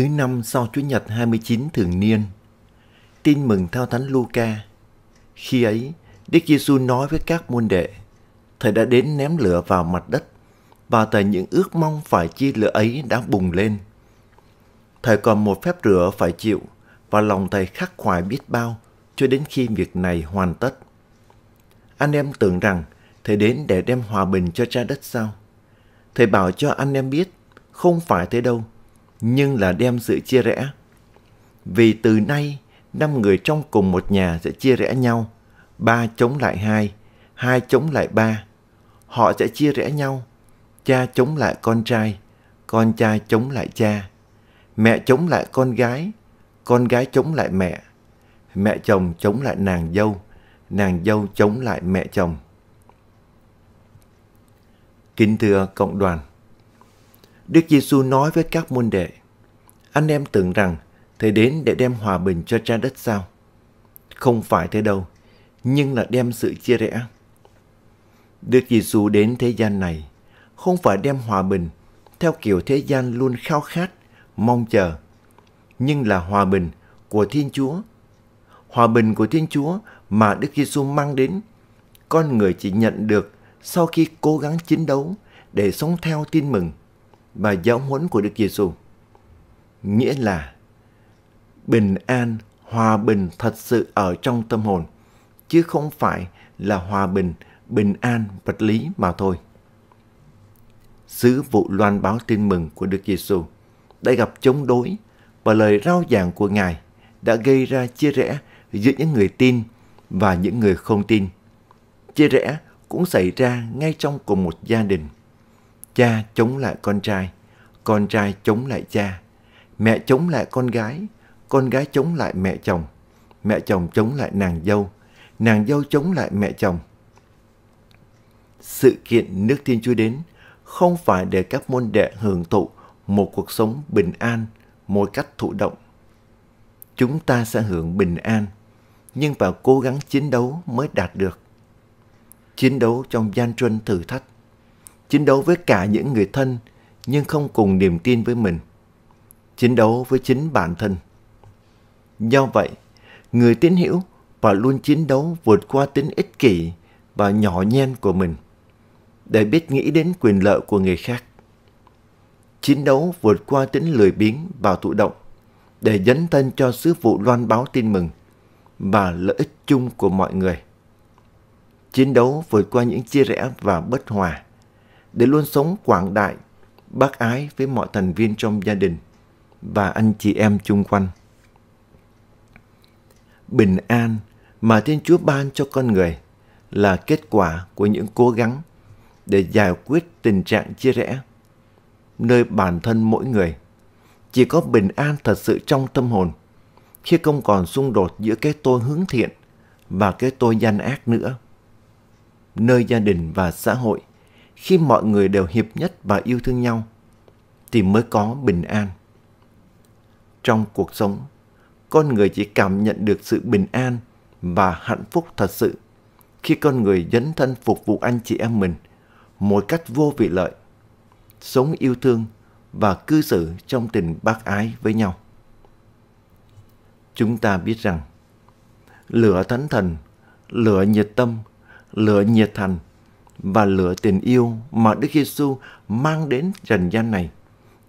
thứ năm sau Chúa nhật 29 thường niên. Tin mừng theo Thánh Luca. Khi ấy, Đức Giêsu nói với các môn đệ, Thầy đã đến ném lửa vào mặt đất, và tại những ước mong phải chi lửa ấy đã bùng lên. Thầy còn một phép rửa phải chịu, và lòng thầy khắc khoải biết bao, cho đến khi việc này hoàn tất. Anh em tưởng rằng, thầy đến để đem hòa bình cho trái đất sao? Thầy bảo cho anh em biết, không phải thế đâu, nhưng là đem sự chia rẽ. Vì từ nay, năm người trong cùng một nhà sẽ chia rẽ nhau, ba chống lại hai, hai chống lại ba. Họ sẽ chia rẽ nhau, cha chống lại con trai, con trai chống lại cha, mẹ chống lại con gái, con gái chống lại mẹ, mẹ chồng chống lại nàng dâu, nàng dâu chống lại mẹ chồng. Kính thưa cộng đoàn, Đức Giêsu nói với các môn đệ, anh em tưởng rằng Thầy đến để đem hòa bình cho trái đất sao? Không phải thế đâu, nhưng là đem sự chia rẽ. Đức Giêsu đến thế gian này không phải đem hòa bình theo kiểu thế gian luôn khao khát, mong chờ, nhưng là hòa bình của Thiên Chúa. Hòa bình của Thiên Chúa mà Đức Giêsu mang đến, con người chỉ nhận được sau khi cố gắng chiến đấu để sống theo tin mừng và giáo huấn của Đức Giêsu. Nghĩa là bình an, hòa bình thật sự ở trong tâm hồn, chứ không phải là hòa bình, bình an vật lý mà thôi. Sứ vụ loan báo tin mừng của Đức Giêsu đã gặp chống đối và lời rao giảng của Ngài đã gây ra chia rẽ giữa những người tin và những người không tin. Chia rẽ cũng xảy ra ngay trong cùng một gia đình – Cha chống lại con trai, con trai chống lại cha. Mẹ chống lại con gái, con gái chống lại mẹ chồng. Mẹ chồng chống lại nàng dâu, nàng dâu chống lại mẹ chồng. Sự kiện nước Thiên Chúa đến không phải để các môn đệ hưởng thụ một cuộc sống bình an một cách thụ động. Chúng ta sẽ hưởng bình an, nhưng phải cố gắng chiến đấu mới đạt được. Chiến đấu trong gian truân thử thách chiến đấu với cả những người thân nhưng không cùng niềm tin với mình, chiến đấu với chính bản thân. Do vậy, người tín hữu và luôn chiến đấu vượt qua tính ích kỷ và nhỏ nhen của mình để biết nghĩ đến quyền lợi của người khác. Chiến đấu vượt qua tính lười biếng và thụ động để dấn thân cho sứ vụ loan báo tin mừng và lợi ích chung của mọi người. Chiến đấu vượt qua những chia rẽ và bất hòa để luôn sống quảng đại, bác ái với mọi thành viên trong gia đình và anh chị em chung quanh. Bình an mà Thiên Chúa ban cho con người là kết quả của những cố gắng để giải quyết tình trạng chia rẽ nơi bản thân mỗi người. Chỉ có bình an thật sự trong tâm hồn khi không còn xung đột giữa cái tôi hướng thiện và cái tôi gian ác nữa. Nơi gia đình và xã hội khi mọi người đều hiệp nhất và yêu thương nhau thì mới có bình an. Trong cuộc sống, con người chỉ cảm nhận được sự bình an và hạnh phúc thật sự khi con người dấn thân phục vụ anh chị em mình một cách vô vị lợi, sống yêu thương và cư xử trong tình bác ái với nhau. Chúng ta biết rằng lửa thánh thần, lửa nhiệt tâm, lửa nhiệt thành – và lửa tình yêu mà Đức Giêsu mang đến trần gian này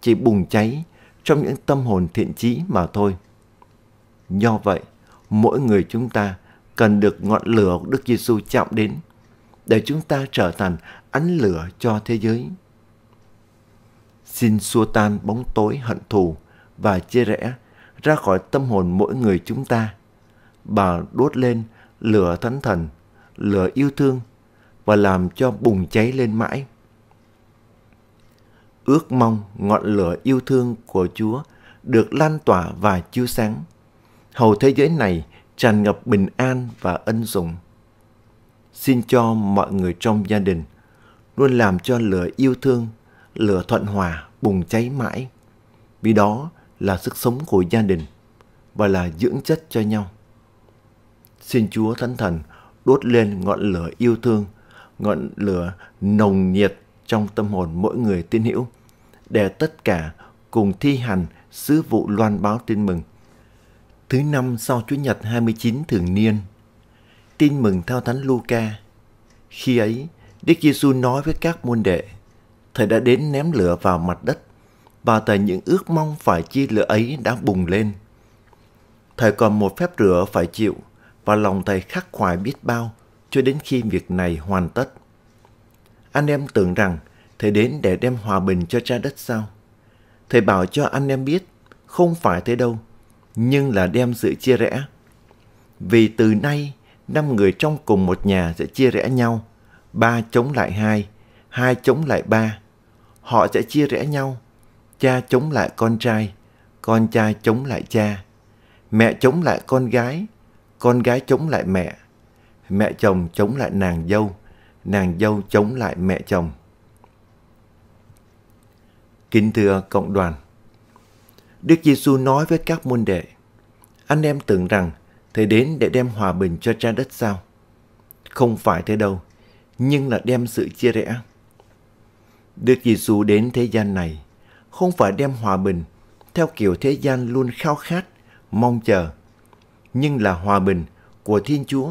chỉ bùng cháy trong những tâm hồn thiện chí mà thôi. Do vậy, mỗi người chúng ta cần được ngọn lửa của Đức Giêsu chạm đến để chúng ta trở thành ánh lửa cho thế giới. Xin xua tan bóng tối hận thù và chia rẽ ra khỏi tâm hồn mỗi người chúng ta. và đốt lên lửa thánh thần, lửa yêu thương và làm cho bùng cháy lên mãi. Ước mong ngọn lửa yêu thương của Chúa được lan tỏa và chiếu sáng, hầu thế giới này tràn ngập bình an và ân sủng. Xin cho mọi người trong gia đình luôn làm cho lửa yêu thương, lửa thuận hòa bùng cháy mãi. Vì đó là sức sống của gia đình và là dưỡng chất cho nhau. Xin Chúa Thánh Thần đốt lên ngọn lửa yêu thương ngọn lửa nồng nhiệt trong tâm hồn mỗi người tín hữu để tất cả cùng thi hành sứ vụ loan báo tin mừng. Thứ năm sau Chúa Nhật 29 thường niên, tin mừng theo Thánh Luca. Khi ấy, Đức Giêsu nói với các môn đệ, Thầy đã đến ném lửa vào mặt đất, và tại những ước mong phải chi lửa ấy đã bùng lên. Thầy còn một phép rửa phải chịu, và lòng thầy khắc khoải biết bao cho đến khi việc này hoàn tất. Anh em tưởng rằng thầy đến để đem hòa bình cho trái đất sao? Thầy bảo cho anh em biết không phải thế đâu, nhưng là đem sự chia rẽ. Vì từ nay, năm người trong cùng một nhà sẽ chia rẽ nhau, ba chống lại hai, hai chống lại ba. Họ sẽ chia rẽ nhau, cha chống lại con trai, con trai chống lại cha, mẹ chống lại con gái, con gái chống lại mẹ mẹ chồng chống lại nàng dâu, nàng dâu chống lại mẹ chồng. Kính thưa cộng đoàn, Đức Giêsu nói với các môn đệ, anh em tưởng rằng Thầy đến để đem hòa bình cho trái đất sao? Không phải thế đâu, nhưng là đem sự chia rẽ. Đức Giêsu đến thế gian này không phải đem hòa bình theo kiểu thế gian luôn khao khát, mong chờ, nhưng là hòa bình của Thiên Chúa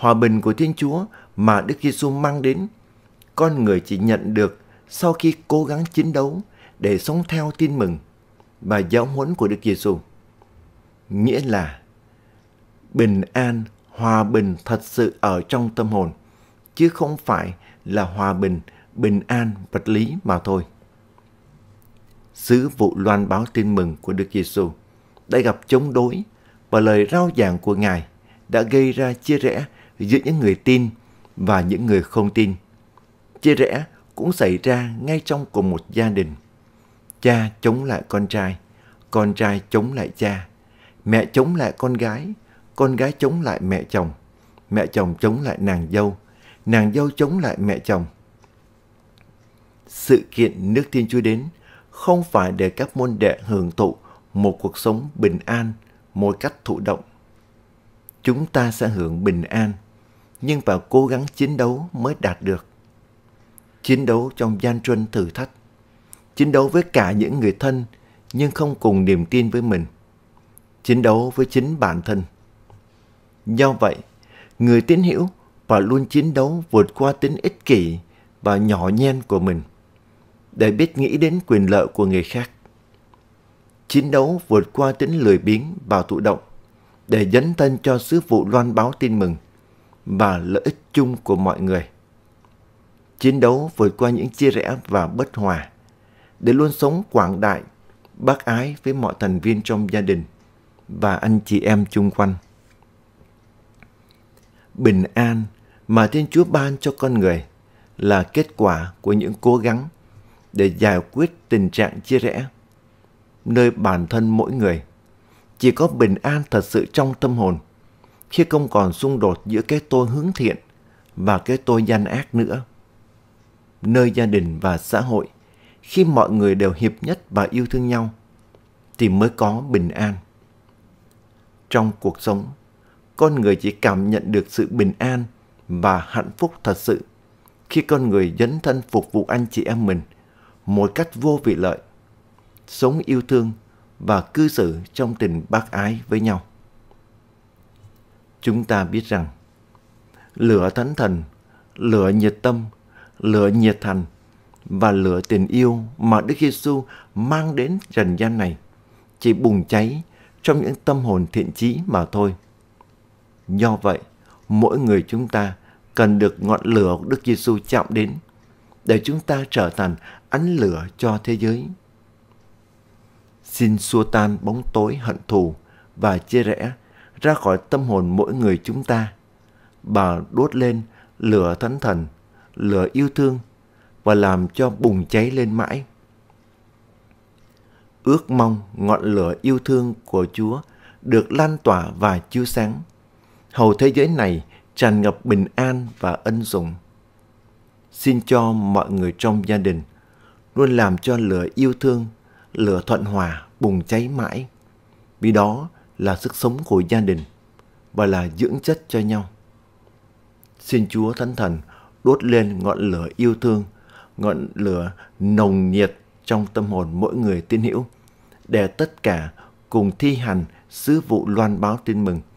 hòa bình của Thiên Chúa mà Đức Giêsu mang đến, con người chỉ nhận được sau khi cố gắng chiến đấu để sống theo tin mừng và giáo huấn của Đức Giêsu. Nghĩa là bình an, hòa bình thật sự ở trong tâm hồn, chứ không phải là hòa bình, bình an vật lý mà thôi. Sứ vụ loan báo tin mừng của Đức Giêsu đã gặp chống đối và lời rao giảng của Ngài đã gây ra chia rẽ giữa những người tin và những người không tin. Chia rẽ cũng xảy ra ngay trong cùng một gia đình. Cha chống lại con trai, con trai chống lại cha, mẹ chống lại con gái, con gái chống lại mẹ chồng, mẹ chồng chống lại nàng dâu, nàng dâu chống lại mẹ chồng. Sự kiện nước Thiên Chúa đến không phải để các môn đệ hưởng thụ một cuộc sống bình an một cách thụ động. Chúng ta sẽ hưởng bình an nhưng vào cố gắng chiến đấu mới đạt được. Chiến đấu trong gian truân thử thách, chiến đấu với cả những người thân nhưng không cùng niềm tin với mình, chiến đấu với chính bản thân. Do vậy, người tín hữu và luôn chiến đấu vượt qua tính ích kỷ và nhỏ nhen của mình để biết nghĩ đến quyền lợi của người khác. Chiến đấu vượt qua tính lười biếng và thụ động để dấn thân cho sứ vụ loan báo tin mừng và lợi ích chung của mọi người. Chiến đấu vượt qua những chia rẽ và bất hòa, để luôn sống quảng đại, bác ái với mọi thành viên trong gia đình và anh chị em chung quanh. Bình an mà Thiên Chúa ban cho con người là kết quả của những cố gắng để giải quyết tình trạng chia rẽ nơi bản thân mỗi người. Chỉ có bình an thật sự trong tâm hồn – khi không còn xung đột giữa cái tôi hướng thiện và cái tôi gian ác nữa. Nơi gia đình và xã hội, khi mọi người đều hiệp nhất và yêu thương nhau, thì mới có bình an. Trong cuộc sống, con người chỉ cảm nhận được sự bình an và hạnh phúc thật sự khi con người dấn thân phục vụ anh chị em mình một cách vô vị lợi, sống yêu thương và cư xử trong tình bác ái với nhau chúng ta biết rằng lửa thánh thần, lửa nhiệt tâm, lửa nhiệt thành và lửa tình yêu mà Đức Giêsu mang đến trần gian này chỉ bùng cháy trong những tâm hồn thiện chí mà thôi. Do vậy, mỗi người chúng ta cần được ngọn lửa của Đức Giêsu chạm đến để chúng ta trở thành ánh lửa cho thế giới. Xin xua tan bóng tối hận thù và chia rẽ ra khỏi tâm hồn mỗi người chúng ta. Bà đốt lên lửa thánh thần, lửa yêu thương và làm cho bùng cháy lên mãi. Ước mong ngọn lửa yêu thương của Chúa được lan tỏa và chiếu sáng, hầu thế giới này tràn ngập bình an và ân sủng. Xin cho mọi người trong gia đình luôn làm cho lửa yêu thương, lửa thuận hòa bùng cháy mãi. Vì đó là sức sống của gia đình và là dưỡng chất cho nhau. Xin Chúa Thánh Thần đốt lên ngọn lửa yêu thương, ngọn lửa nồng nhiệt trong tâm hồn mỗi người tin hữu để tất cả cùng thi hành sứ vụ loan báo tin mừng